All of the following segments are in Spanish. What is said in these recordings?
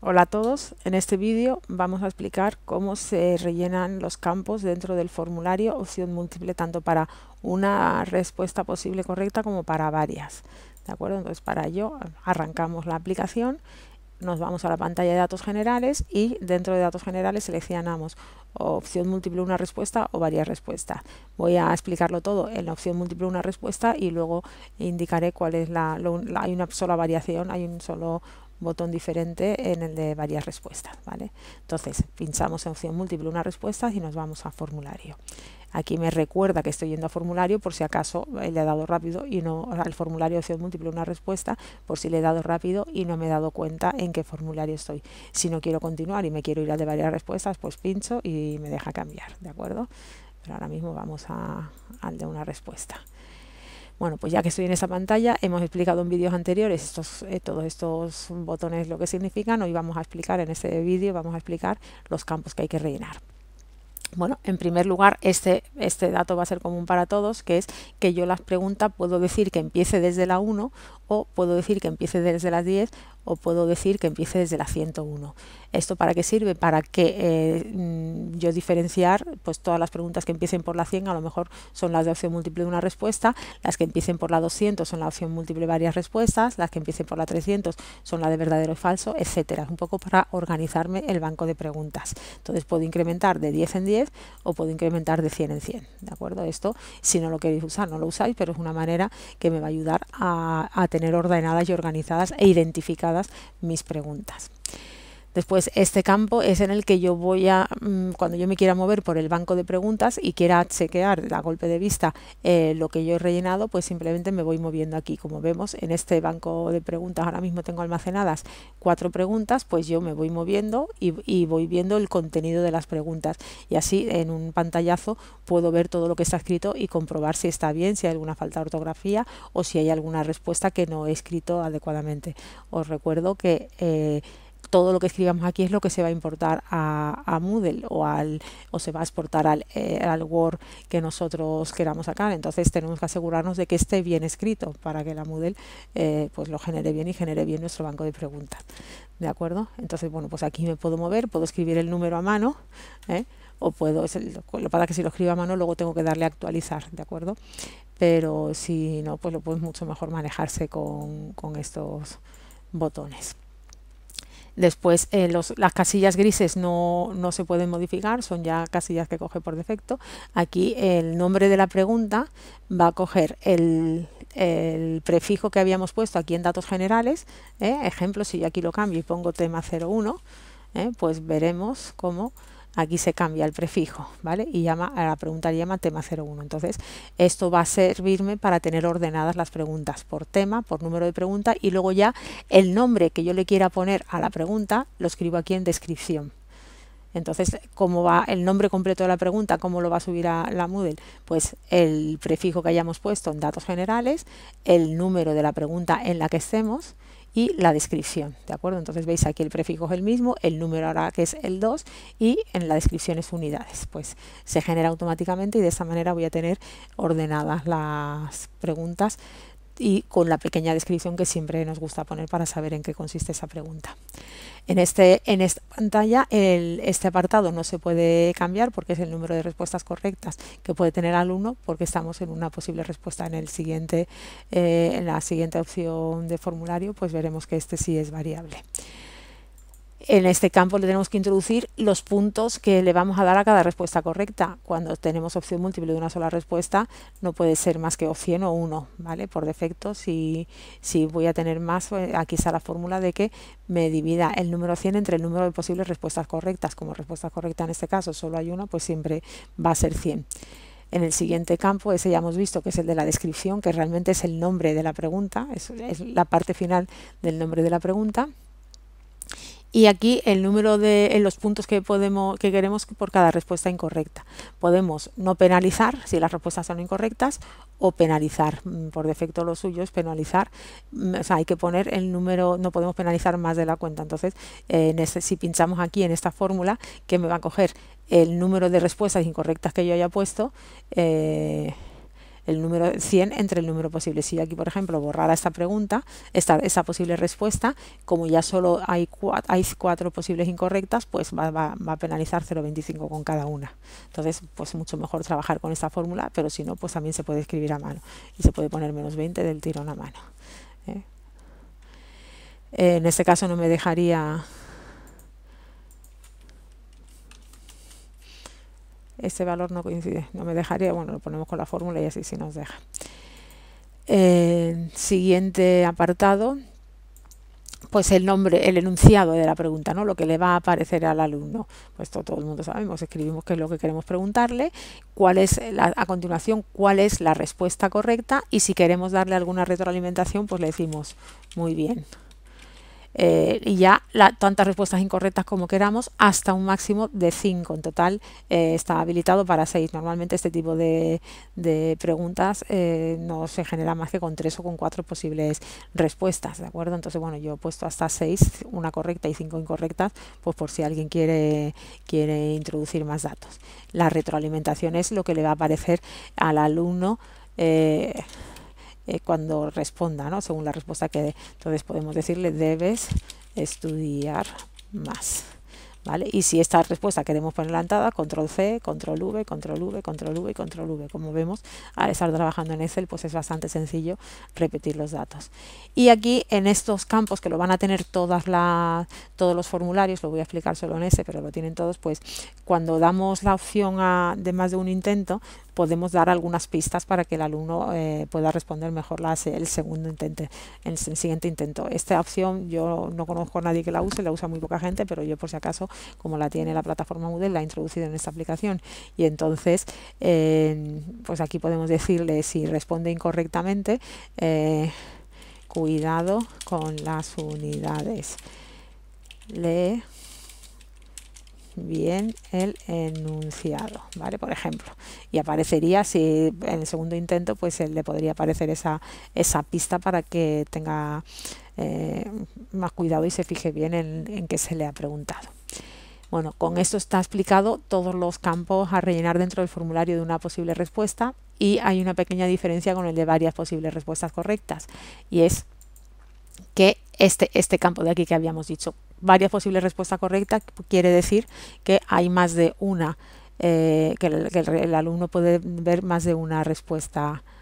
Hola a todos, en este vídeo vamos a explicar cómo se rellenan los campos dentro del formulario opción múltiple tanto para una respuesta posible correcta como para varias. ¿De acuerdo? Entonces para ello arrancamos la aplicación, nos vamos a la pantalla de datos generales y dentro de datos generales seleccionamos opción múltiple una respuesta o varias respuestas. Voy a explicarlo todo en la opción múltiple una respuesta y luego indicaré cuál es la, la hay una sola variación, hay un solo botón diferente en el de varias respuestas. ¿vale? Entonces, pinchamos en opción múltiple una respuesta y nos vamos a formulario. Aquí me recuerda que estoy yendo a formulario por si acaso eh, le he dado rápido y no al formulario de opción múltiple una respuesta por si le he dado rápido y no me he dado cuenta en qué formulario estoy. Si no quiero continuar y me quiero ir al de varias respuestas, pues pincho y me deja cambiar, ¿de acuerdo? Pero ahora mismo vamos al de una respuesta. Bueno, pues ya que estoy en esa pantalla, hemos explicado en vídeos anteriores estos, eh, todos estos botones lo que significan. Hoy vamos a explicar en este vídeo, vamos a explicar los campos que hay que rellenar. Bueno, en primer lugar, este, este dato va a ser común para todos, que es que yo las preguntas puedo decir que empiece desde la 1 o puedo decir que empiece desde las 10 o puedo decir que empiece desde la 101. ¿Esto para qué sirve? Para que eh, mm, yo diferenciar pues, todas las preguntas que empiecen por la 100 a lo mejor son las de opción múltiple de una respuesta, las que empiecen por la 200 son la opción múltiple de varias respuestas, las que empiecen por la 300 son la de verdadero y falso, etcétera. Un poco para organizarme el banco de preguntas. Entonces puedo incrementar de 10 en 10 o puedo incrementar de 100 en 100, ¿de acuerdo? Esto, si no lo queréis usar, no lo usáis, pero es una manera que me va a ayudar a tener ordenadas y organizadas e identificadas mis preguntas. Después, este campo es en el que yo voy a, mm, cuando yo me quiera mover por el banco de preguntas y quiera chequear a golpe de vista eh, lo que yo he rellenado, pues simplemente me voy moviendo aquí. Como vemos, en este banco de preguntas ahora mismo tengo almacenadas cuatro preguntas, pues yo me voy moviendo y, voy viendo el contenido de las preguntas. Y así en un pantallazo puedo ver todo lo que está escrito y comprobar si está bien, si hay alguna falta de ortografía o si hay alguna respuesta que no he escrito adecuadamente. Os recuerdo que... Eh, todo lo que escribamos aquí es lo que se va a importar a, Moodle o, al, o se va a exportar eh, al, Word que nosotros queramos sacar. Entonces tenemos que asegurarnos de que esté bien escrito para que la Moodle eh, pues lo genere bien y genere bien nuestro banco de preguntas. ¿De acuerdo? Entonces, bueno, pues aquí me puedo mover, puedo escribir el número a mano. ¿eh? o puedo, lo para que si lo escribo a mano luego tengo que darle a actualizar, ¿de acuerdo? Pero si no, pues lo puedes mucho mejor manejarse con, con estos botones. Después eh, las casillas grises no, no, se pueden modificar, son ya casillas que coge por defecto. Aquí el nombre de la pregunta va a coger el, prefijo que habíamos puesto aquí en datos generales. ¿eh? Ejemplo, si yo aquí lo cambio y pongo tema 01, ¿eh? pues veremos cómo aquí se cambia el prefijo, ¿vale? Y llama a la pregunta llama tema 01. Entonces, esto va a servirme para tener ordenadas las preguntas por tema, por número de pregunta y luego ya el nombre que yo le quiera poner a la pregunta lo escribo aquí en descripción. Entonces, ¿cómo va el nombre completo de la pregunta? ¿Cómo lo va a subir a la Moodle? Pues el prefijo que hayamos puesto en datos generales, el número de la pregunta en la que estemos, y la descripción, ¿de acuerdo? Entonces veis aquí el prefijo es el mismo, el número ahora que es el 2 y en la descripción es unidades, pues se genera automáticamente y de esa manera voy a tener ordenadas las preguntas y con la pequeña descripción que siempre nos gusta poner para saber en qué consiste esa pregunta. En, este, esta pantalla este apartado no se puede cambiar porque es el número de respuestas correctas que puede tener el alumno porque estamos en una posible respuesta en, el siguiente, eh, en la siguiente opción de formulario, pues veremos que este sí es variable. En este campo le tenemos que introducir los puntos que le vamos a dar a cada respuesta correcta. Cuando tenemos opción múltiple de una sola respuesta, no puede ser más que 100 o 1, ¿vale? Por defecto, si, voy a tener más, eh, aquí está la fórmula de que me divida el número 100 entre el número de posibles respuestas correctas. Como respuesta correcta en este caso solo hay una, pues siempre va a ser 100. En el siguiente campo, ese ya hemos visto que es el de la descripción, que realmente es el nombre de la pregunta, es la parte final del nombre de la pregunta y aquí el número de eh, los puntos que podemos que queremos por cada respuesta incorrecta. Podemos no penalizar si las respuestas son incorrectas o penalizar mm, por defecto lo suyo es penalizar, mm, o sea, hay que poner el número, no podemos penalizar más de la cuenta. Entonces, eh, si pinchamos aquí en esta fórmula que me va a coger el número de respuestas incorrectas que yo haya puesto eh, el número 100 entre el número posible. Si aquí, por ejemplo, borrara esta pregunta, esta, posible respuesta, como ya solo hay, cuatro, hay cuatro posibles incorrectas, pues va, a penalizar 0,25 con cada una. Entonces, pues mucho mejor trabajar con esta fórmula, pero si no, pues también se puede escribir a mano y se puede poner menos 20 del tirón a mano. ¿eh? En este caso no me dejaría ese valor no coincide, no me dejaría, bueno, lo ponemos con la fórmula y así sí nos deja. Eh, siguiente apartado, pues el nombre, el enunciado de la pregunta, ¿no? lo que le va a aparecer al alumno. Pues todo, el mundo sabemos, escribimos qué es lo que queremos preguntarle, cuál es a continuación cuál es la respuesta correcta y si queremos darle alguna retroalimentación, pues le decimos muy bien. Eh, y ya la, tantas respuestas incorrectas como queramos hasta un máximo de 5 en total eh, está habilitado para 6 normalmente este tipo de, preguntas eh, no se genera más que con tres o con cuatro posibles respuestas de acuerdo entonces bueno yo he puesto hasta seis una correcta y cinco incorrectas pues por si alguien quiere quiere introducir más datos la retroalimentación es lo que le va a aparecer al alumno eh, cuando responda, ¿no? según la respuesta que dé. Entonces podemos decirle debes estudiar más. ¿Vale? Y si esta respuesta queremos ponerla en entrada, control C, control V, control V, control V control V. Como vemos, al estar trabajando en Excel, pues es bastante sencillo repetir los datos. Y aquí en estos campos que lo van a tener todas la, todos los formularios, lo voy a explicar solo en ese, pero lo tienen todos, pues cuando damos la opción a, de más de un intento, podemos dar algunas pistas para que el alumno eh, pueda responder mejor el segundo intento, el siguiente intento. Esta opción yo no conozco a nadie que la use, la usa muy poca gente, pero yo por si acaso como la tiene la plataforma Moodle, la ha introducido en esta aplicación y entonces, eh, pues aquí podemos decirle si responde incorrectamente, eh, cuidado con las unidades. Lee bien el enunciado, ¿vale? Por ejemplo. Y aparecería, si en el segundo intento, pues eh, le podría aparecer esa, esa pista para que tenga eh, más cuidado y se fije bien en, qué se le ha preguntado. Bueno, con esto está explicado todos los campos a rellenar dentro del formulario de una posible respuesta y hay una pequeña diferencia con el de varias posibles respuestas correctas y es que este, este campo de aquí que habíamos dicho, varias posibles respuestas correctas quiere decir que hay más de una, eh, que, el, que, el, alumno puede ver más de una respuesta correcta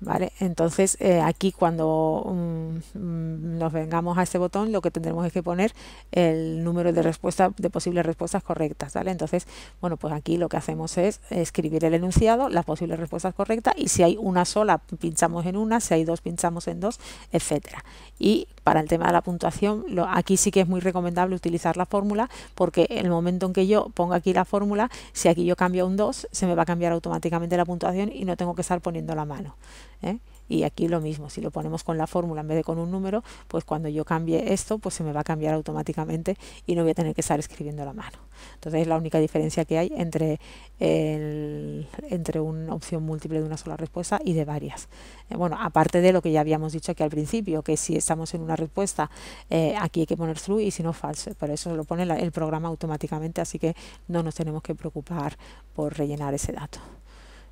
¿Vale? Entonces eh, aquí cuando mm, mm, nos vengamos a este botón lo que tendremos es que poner el número de respuestas, de posibles respuestas correctas, ¿vale? Entonces, bueno, pues aquí lo que hacemos es escribir el enunciado, las posibles respuestas correctas y si hay una sola pinchamos en una, si hay dos pinchamos en dos, etcétera. Y para el tema de la puntuación, lo, aquí sí que es muy recomendable utilizar la fórmula porque el momento en que yo ponga aquí la fórmula, si aquí yo cambio un 2, se me va a cambiar automáticamente la puntuación y no tengo que estar poniendo la mano. ¿eh? y aquí lo mismo, si lo ponemos con la fórmula en vez de con un número, pues cuando yo cambie esto, pues se me va a cambiar automáticamente y no voy a tener que estar escribiendo la mano. Entonces es la única diferencia que hay entre, entre una opción múltiple de una sola respuesta y de varias. Eh, bueno, aparte de lo que ya habíamos dicho aquí al principio, que si estamos en una respuesta, eh, aquí hay que poner true y si no false, pero eso lo pone el programa automáticamente, así que no nos tenemos que preocupar por rellenar ese dato.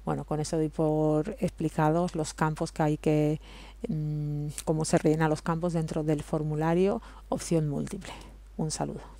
Bueno, con eso doy por explicados los campos que hay que, mm, cómo se rellenan los campos dentro del formulario opción múltiple. Un saludo.